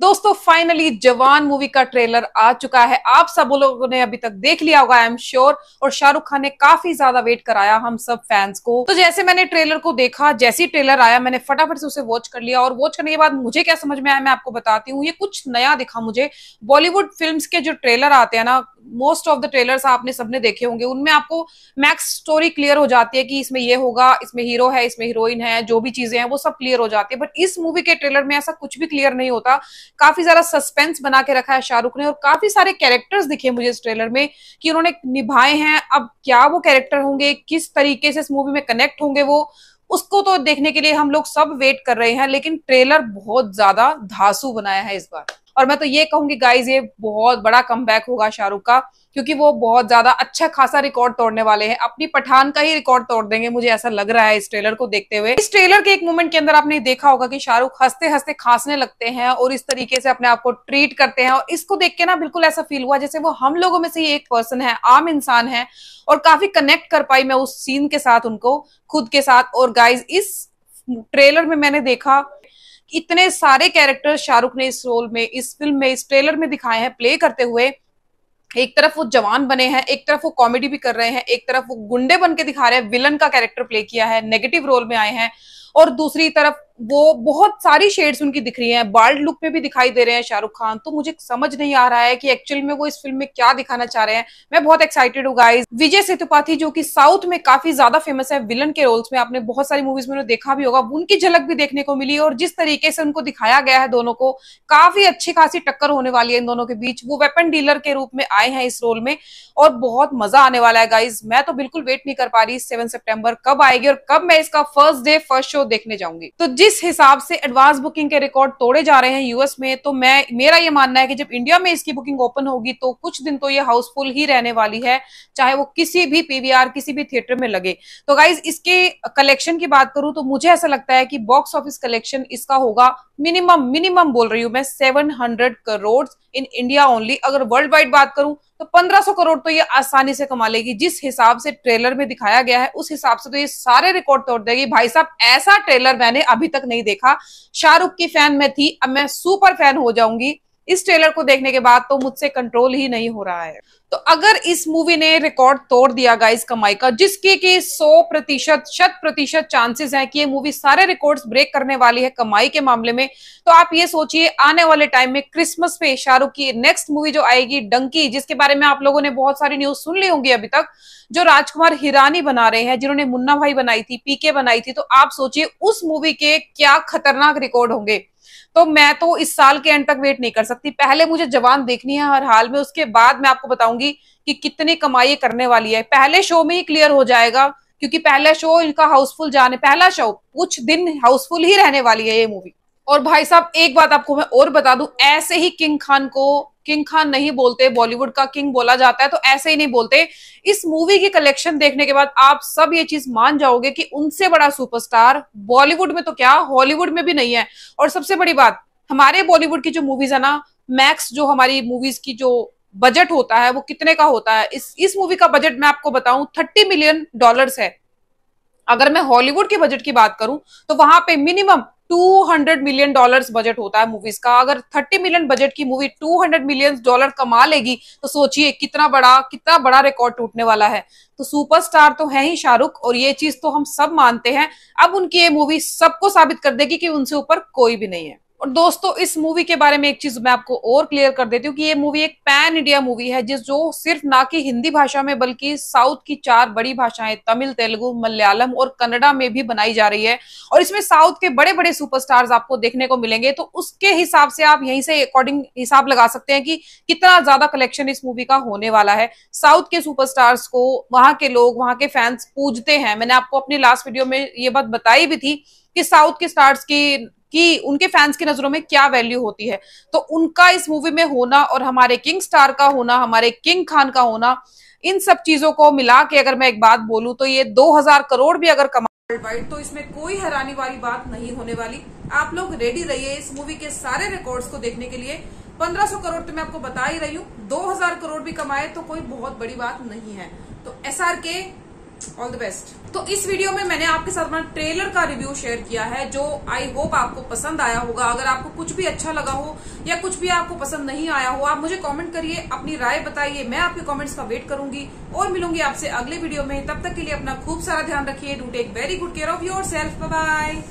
दोस्तों फाइनली जवान मूवी का ट्रेलर आ चुका है आप सब लोगों ने अभी तक देख लिया होगा आई एम श्योर और शाहरुख खान ने काफी ज्यादा वेट कराया हम सब फैंस को तो जैसे मैंने ट्रेलर को देखा जैसे ही ट्रेलर आया मैंने फटाफट से उसे वॉच कर लिया और वॉच करने के बाद मुझे क्या समझ में आया मैं आपको बताती हूँ ये कुछ नया दिखा मुझे बॉलीवुड फिल्म के जो ट्रेलर आते हैं ना मोस्ट ऑफ द ट्रेलर्स आपने सबने देखे होंगे उनमें आपको मैक्स स्टोरी क्लियर हो जाती है कि इसमें ये होगा इसमें हीरो है इसमें हीरोइन है जो भी चीजें हैं वो सब क्लियर हो जाती है बट इस मूवी के ट्रेलर में ऐसा कुछ भी क्लियर नहीं होता काफी ज्यादा सस्पेंस बना के रखा है शाहरुख ने और काफी सारे कैरेक्टर्स दिखे मुझे इस ट्रेलर में कि उन्होंने निभाए हैं अब क्या वो कैरेक्टर होंगे किस तरीके से इस मूवी में कनेक्ट होंगे वो उसको तो देखने के लिए हम लोग सब वेट कर रहे हैं लेकिन ट्रेलर बहुत ज्यादा धासु बनाया है इस बार और मैं तो ये कहूंगी गाइज ये बहुत बड़ा कम होगा शाहरुख का क्योंकि वो बहुत ज्यादा अच्छा खासा रिकॉर्ड तोड़ने वाले हैं अपनी पठान का ही रिकॉर्ड तोड़ देंगे मुझे ऐसा लग रहा है इस ट्रेलर को देखते हुए इस ट्रेलर के एक मोमेंट के अंदर आपने देखा होगा कि शाहरुख हंसते हंसते खांसने लगते हैं और इस तरीके से अपने आप को ट्रीट करते हैं और इसको देख के ना बिल्कुल ऐसा फील हुआ जैसे वो हम लोगों में से ही एक पर्सन है आम इंसान है और काफी कनेक्ट कर पाई मैं उस सीन के साथ उनको खुद के साथ और गाइज इस ट्रेलर में मैंने देखा इतने सारे कैरेक्टर शाहरुख ने इस रोल में इस फिल्म में इस ट्रेलर में दिखाए हैं प्ले करते हुए एक तरफ वो जवान बने हैं एक तरफ वो कॉमेडी भी कर रहे हैं एक तरफ वो गुंडे बन के दिखा रहे हैं विलन का कैरेक्टर प्ले किया है नेगेटिव रोल में आए हैं और दूसरी तरफ वो बहुत सारी शेड्स उनकी दिख रही हैं बाल्ड लुक में भी दिखाई दे रहे हैं शाहरुख खान तो मुझे समझ नहीं आ रहा है कि एक्चुअल में वो इस फिल्म में क्या दिखाना चाह रहे हैं मैं बहुत एक्साइटेड हूँ गाइज विजय सेतुपाथी जो कि साउथ में काफी ज्यादा फेमस है विलन के रोल्स में आपने बहुत सारी मूवीज में देखा भी होगा उनकी झलक भी देखने को मिली और जिस तरीके से उनको दिखाया गया है दोनों को काफी अच्छी खासी टक्कर होने वाली है इन दोनों के बीच वो वेपन डीलर के रूप में आए हैं इस रोल में और बहुत मजा आने वाला है गाइज मैं तो बिल्कुल वेट नहीं कर पा रही सेवन सेप्टेम्बर कब आएगी और कब मैं इसका फर्स्ट डे फर्स्ट शो देखने जाऊंगी तो जिस हिसाब से एडवांस बुकिंग के रिकॉर्ड तोड़े जा रहे हैं यूएस में तो मैं मेरा ये मानना है कि जब इंडिया में इसकी बुकिंग ओपन होगी तो कुछ दिन तो ये हाउसफुल ही रहने वाली है चाहे वो किसी भी पीवीआर किसी भी थिएटर में लगे तो गाइज इसके कलेक्शन की बात करूं तो मुझे ऐसा लगता है कि बॉक्स ऑफिस कलेक्शन इसका होगा मिनिमम मिनिमम बोल रही हूं मैं seven hundred crore in India only अगर वर्ल्ड वाइड बात करूं तो 1500 करोड़ तो ये आसानी से कमा लेगी जिस हिसाब से ट्रेलर में दिखाया गया है उस हिसाब से तो ये सारे रिकॉर्ड तोड़ देगी भाई साहब ऐसा ट्रेलर मैंने अभी तक नहीं देखा शाहरुख की फैन में थी अब मैं सुपर फैन हो जाऊंगी इस ट्रेलर को देखने के बाद तो मुझसे कंट्रोल ही नहीं हो रहा है तो अगर इस मूवी ने रिकॉर्ड तोड़ दिया गाइस कमाई का जिसके के 100 प्रतिशत शत प्रतिशत चांसेस हैं कि ये मूवी सारे रिकॉर्ड्स ब्रेक करने वाली है कमाई के मामले में तो आप ये सोचिए आने वाले टाइम में क्रिसमस पे शाहरुख की नेक्स्ट मूवी जो आएगी डंकी जिसके बारे में आप लोगों ने बहुत सारी न्यूज सुन ली होंगी अभी तक जो राजकुमार हिरानी बना रहे हैं जिन्होंने मुन्ना भाई बनाई थी पीके बनाई थी तो आप सोचिए उस मूवी के क्या खतरनाक रिकॉर्ड होंगे तो मैं तो इस साल के एंड तक वेट नहीं कर सकती पहले मुझे जवान देखनी है हर हाल में उसके बाद मैं आपको बताऊंगी कि कितनी कमाई करने वाली है पहले शो में ही क्लियर हो जाएगा क्योंकि पहला शो इनका हाउसफुल जाने पहला शो कुछ दिन हाउसफुल ही रहने वाली है ये मूवी और भाई साहब एक बात आपको मैं और बता दूं ऐसे ही किंग खान को किंग खान नहीं बोलते बॉलीवुड का किंग बोला जाता है तो ऐसे ही नहीं बोलते इस मूवी की कलेक्शन देखने के बाद आप सब ये चीज मान जाओगे कि उनसे बड़ा सुपरस्टार बॉलीवुड में तो क्या हॉलीवुड में भी नहीं है और सबसे बड़ी बात हमारे बॉलीवुड की जो मूवीज है ना मैक्स जो हमारी मूवीज की जो बजट होता है वो कितने का होता है इस इस मूवी का बजट मैं आपको बताऊं थर्टी मिलियन डॉलर्स है अगर मैं हॉलीवुड के बजट की बात करूं तो वहां पे मिनिमम 200 मिलियन डॉलर्स बजट होता है मूवीज का अगर 30 मिलियन बजट की मूवी 200 मिलियन डॉलर कमा लेगी तो सोचिए कितना बड़ा कितना बड़ा रिकॉर्ड टूटने वाला है तो सुपरस्टार तो है ही शाहरुख और ये चीज तो हम सब मानते हैं अब उनकी ये मूवी सबको साबित कर देगी कि उनसे ऊपर कोई भी नहीं है और दोस्तों इस मूवी के बारे में एक चीज मैं आपको और क्लियर कर देती हूँ कि ये मूवी एक पैन इंडिया मूवी है जिस जो सिर्फ ना कि हिंदी भाषा में बल्कि साउथ की चार बड़ी भाषाएं तमिल तेलुगु मलयालम और कन्नडा में भी बनाई जा रही है और इसमें साउथ के बड़े बड़े सुपरस्टार्स आपको देखने को मिलेंगे तो उसके हिसाब से आप यहीं से अकॉर्डिंग हिसाब लगा सकते हैं कि कितना ज्यादा कलेक्शन इस मूवी का होने वाला है साउथ के सुपर को वहां के लोग वहां के फैंस पूजते हैं मैंने आपको अपनी लास्ट वीडियो में ये बात बताई भी थी कि साउथ के स्टार्स की कि उनके फैंस की नजरों में क्या वैल्यू होती है तो उनका इस मूवी में होना और हमारे किंग स्टार का होना हमारे किंग खान का होना इन सब चीजों को मिला के अगर मैं एक बात बोलूं तो ये 2000 करोड़ भी अगर कमा वर्ल्ड तो इसमें कोई हैरानी वाली बात नहीं होने वाली आप लोग रेडी रहिए इस मूवी के सारे रिकॉर्ड्स को देखने के लिए 1500 करोड़ तो मैं आपको बता ही रही हूँ 2000 करोड़ भी कमाए तो कोई बहुत बड़ी बात नहीं है तो एस ऑल द बेस्ट तो इस वीडियो में मैंने आपके साथ अपना ट्रेलर का रिव्यू शेयर किया है जो आई होप आपको पसंद आया होगा अगर आपको कुछ भी अच्छा लगा हो या कुछ भी आपको पसंद नहीं आया हो आप मुझे कमेंट करिए अपनी राय बताइए मैं आपके कमेंट्स का वेट करूंगी और मिलूंगी आपसे अगले वीडियो में तब तक के लिए अपना खूब सारा ध्यान रखिए do take very good care of yourself bye